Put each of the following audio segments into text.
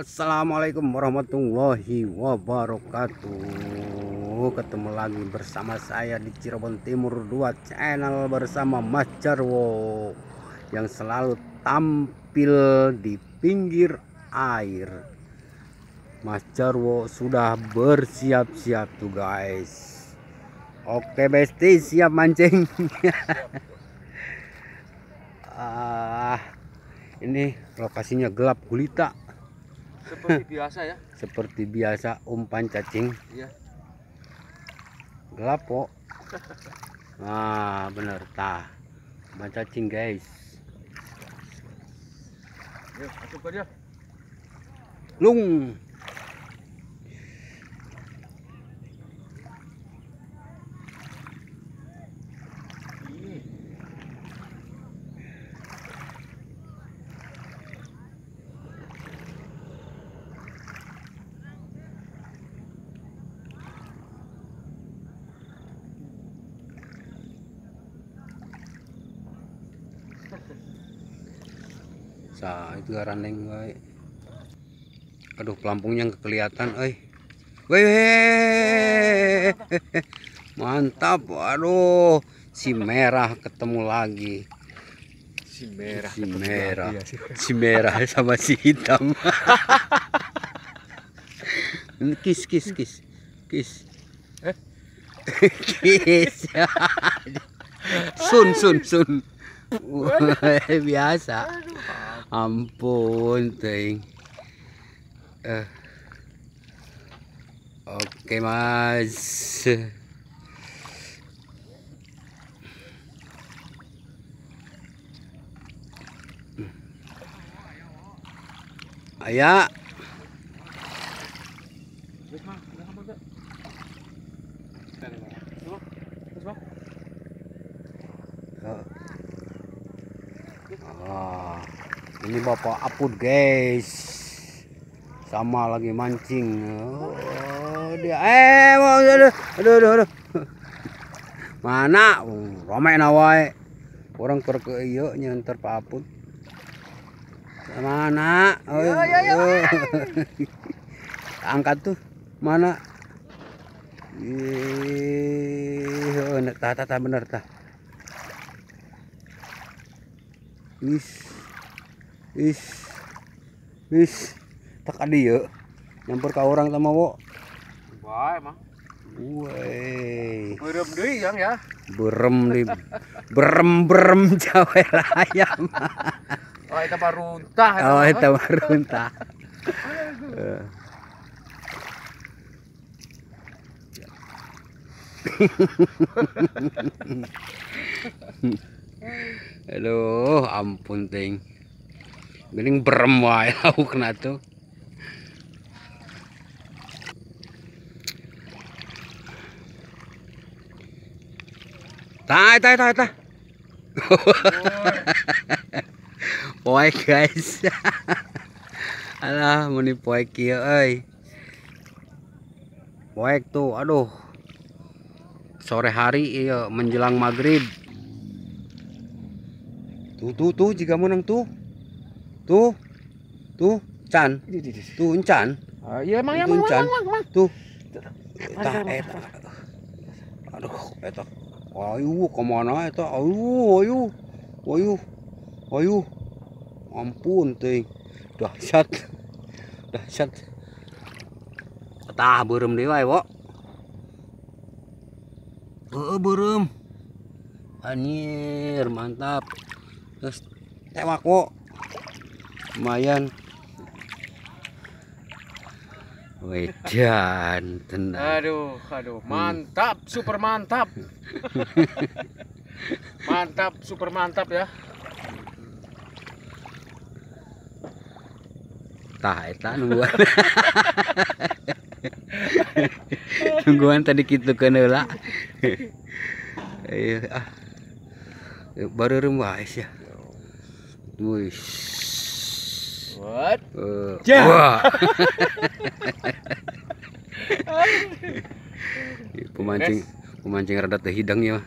Assalamualaikum warahmatullahi wabarakatuh Ketemu lagi bersama saya di Cirebon Timur 2 channel bersama Mas Jarwo Yang selalu tampil di pinggir air Mas Jarwo sudah bersiap-siap tuh guys Oke besti siap mancing Ah, ini lokasinya gelap gulita seperti biasa ya. Seperti biasa umpan cacing. Iya. Gelapo. Nah, benar tah. Umpan cacing, guys. Yuk, masuk aja. Lung. Sa itu araneng wae. Aduh pelampungnya nggak kelihatan, eh. Weh. Mantap, aduh. Si merah ketemu lagi. Si merah. Si merah. Lagi, ya, si merah sama si hitam. kis kis kis. Kis. Eh? kis. sun sun sun. Biasa ampun ting eh. oke mas ayah. ini bapak Apun, guys sama lagi mancing oh, dia eh aduh aduh aduh, aduh. mana ramai nawai orang ke iyo nyentar pak Apun. mana oh, yo, yo, yo. angkat tuh mana Ih, oh, tata, tata bener tah. Wis is is tak ada ya nyampur ke orang sama wo wah emang Woi. Berem deui yang ya. Berem di berem berem cawe ayam. oh ya. itu baru runtah. Oh itu baru runtah. Aduh, ampun ting mending berem wae aku kena tuh Tay, tay, tay, tay. Poek guys. Alah, muni poek kieu euy. Poek tuh, aduh. Sore hari iya menjelang maghrib. Tuh tuh tuh jika menang tuh. Tuh. Tuh, Can. Tuh, Can. Ah, iya, emang ya emang emang. Tuh. Eta, eta. Aduh, eta. Ayu, kemana eta? Ayu, ayu. Ayu. Ayu. Ampun, ting. Dahsyat. Dahsyat. Tah, berem dewa wae, Wok. Oh, berem. Anjir, mantap. Terus tewak, Wok lumayan Wedan tenang. Aduh, aduh, hmm. mantap, super mantap. mantap, super mantap ya. Tah, eta nungguan. nungguan tadi kita kena lah. Ayo, ah. Baru rumah ya. Wuih. What? Uh, Wah. pemancing pemancing rada teh hidang ya.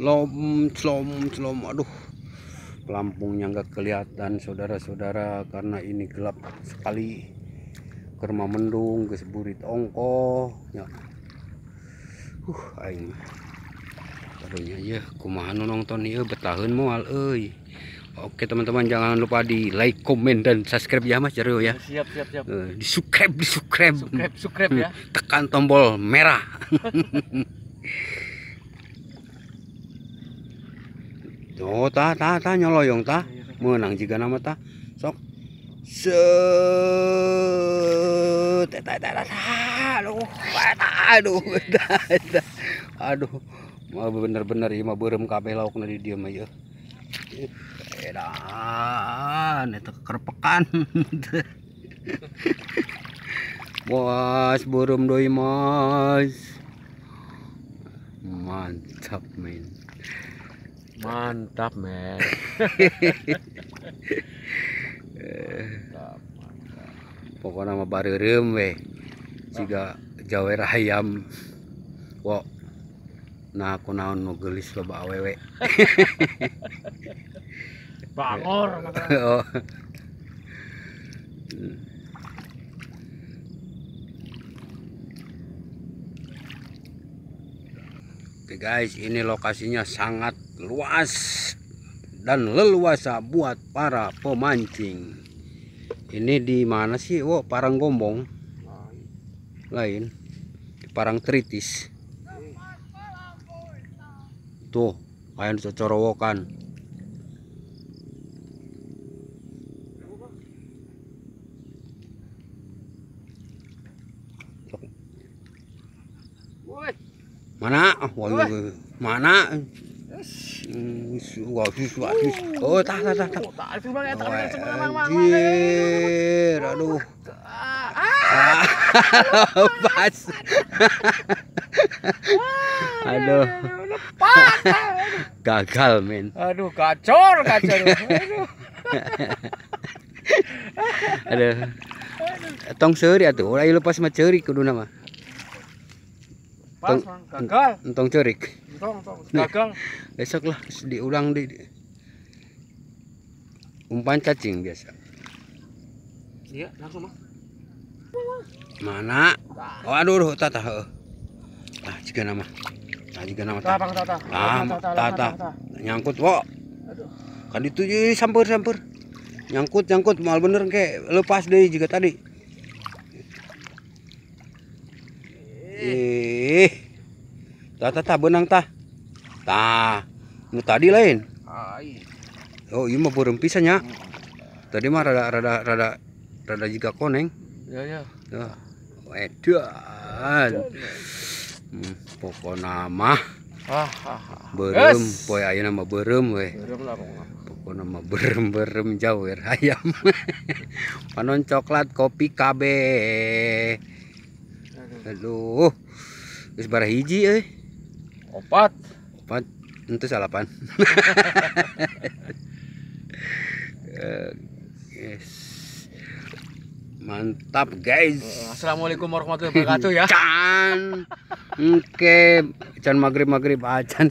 Lom, celom, celom, aduh pelampungnya nggak kelihatan saudara-saudara karena ini gelap sekali kerma mendung seburit ongko ya uh aing barunya ya kumaha nonton ieu iya, bertahun moal euy Oke teman-teman jangan lupa di like, komen dan subscribe ya Mas Jaryo ya. Siap siap siap. Uh, di subscribe, di subscribe. Subscribe, subscribe ya. Tekan tombol merah. Oh, ta, ta, ta, nyoloyong ta, iya, iya. Menang jika nama ta. Sok. Set. ta, ta, ta. Aduh, aduh, aduh. Mau bener-bener ieu iya, mah beureum kape lauk nanti dia mah ya. Edan eh, itu kerpekan. Bos, burung doi mas. Mantap, men. Mantap, men. mantap, mantap. Pokoknya nama bareureum we. Siga jawer ayam. Wo. Nah, aku naon nu geulis loba awewe. Bangor. Oh. Guys, ini lokasinya sangat luas dan leluasa buat para pemancing. Ini di mana sih? Oh, Parang Gombong. Lain. Parang Tritis. Tuh, kalian cocorowokan. Mana? Waduh, mana? Waduh, waduh. Oh, tah tah tah. Anjir, oh, aduh. Lepas. aduh. Gagal, men. Aduh, gacor, gacor. Aduh. Tong seuri atuh, ora lepas mah seuri kudu nama. Entong, gagal. Entong curik. Entong, entong. Gagal. Nih, besok lah diulang di, umpan cacing biasa. Iya, langsung mah. Mana? Oh, aduh, tata. Ah, jika nama. Ah, jika nama. Tata, tata. Ah, tata. Nyangkut, wo. Aduh. Kan itu samper-samper. Nyangkut, nyangkut, mal bener kayak lepas deh juga tadi. ih tah tah tah benang tah tah nu tadi lain oh ini iya mah burung pisannya tadi mah rada rada rada rada juga koneng ya ya ya wedan hmm, pokok nama ah, ah, ah, ah, berem yes. poy ayo nama berem weh pokok nama berem berem jauh ayam panon coklat kopi kabe Aduh. Wis hiji euy. Opat. Opat. Itu salapan. yes. Eh, Mantap guys. Assalamualaikum warahmatullahi wabarakatuh ya. Can. Oke, okay. can maghrib magrib, acan.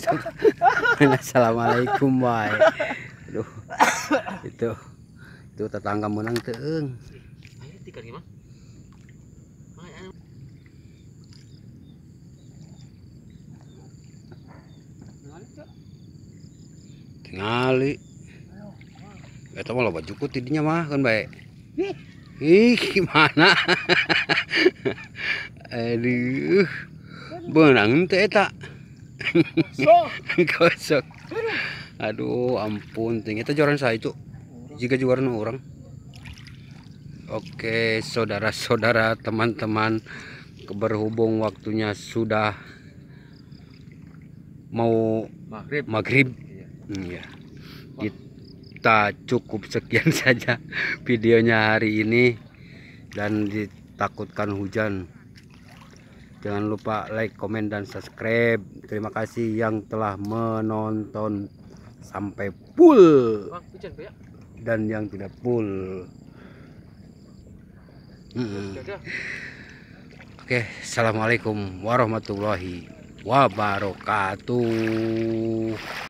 Assalamualaikum bye. Aduh. Itu. Itu tetangga menang teung. Ayo tikar gimana? ngali kita mah loba cukup tidinya mah kan baik ih gimana aduh benang itu eta kosong aduh ampun tinggi itu joran saya itu jika juara orang oke saudara-saudara teman-teman berhubung waktunya sudah mau maghrib maghrib Iya, kita cukup sekian saja videonya hari ini dan ditakutkan hujan jangan lupa like komen dan subscribe terima kasih yang telah menonton sampai full ya? dan yang tidak full hmm. oke assalamualaikum warahmatullahi wabarakatuh